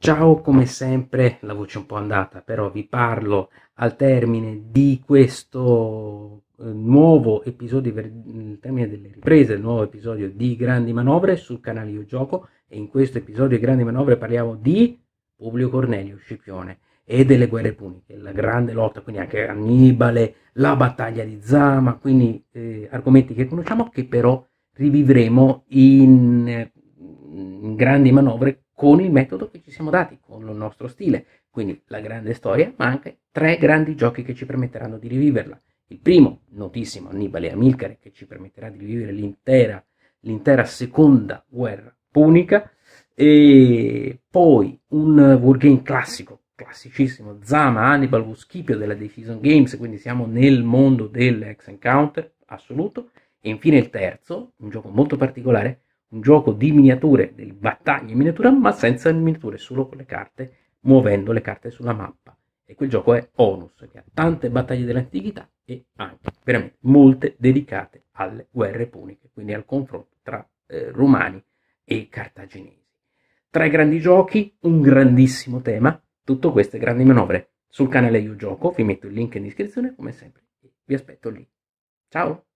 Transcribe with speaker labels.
Speaker 1: Ciao come sempre, la voce è un po' andata, però vi parlo al termine di questo eh, nuovo episodio, mm, al termine delle riprese, il nuovo episodio di Grandi Manovre sul canale Io Gioco e in questo episodio di Grandi Manovre parliamo di Publio Cornelio Scipione e delle guerre puniche, la grande lotta, quindi anche Annibale, la battaglia di Zama, quindi eh, argomenti che conosciamo che però rivivremo in eh, grandi manovre con il metodo che ci siamo dati, con il nostro stile. Quindi la grande storia, ma anche tre grandi giochi che ci permetteranno di riviverla. Il primo, notissimo, Annibale Amilcare, che ci permetterà di rivivere l'intera, l'intera seconda guerra punica, e poi un wargame classico, classicissimo, Zama, Hannibal, Wuschipio della Decision Games, quindi siamo nel mondo dell'ex encounter assoluto, e infine il terzo, un gioco molto particolare, un gioco di miniature, di battaglie in miniatura, ma senza miniature, solo con le carte, muovendo le carte sulla mappa. E quel gioco è Onus, che ha tante battaglie dell'antichità e anche veramente molte dedicate alle guerre puniche, quindi al confronto tra eh, romani e cartaginesi. Tre grandi giochi, un grandissimo tema, tutto questo e grandi manovre. Sul canale Io Gioco vi metto il link in descrizione, come sempre. Vi aspetto lì. Ciao!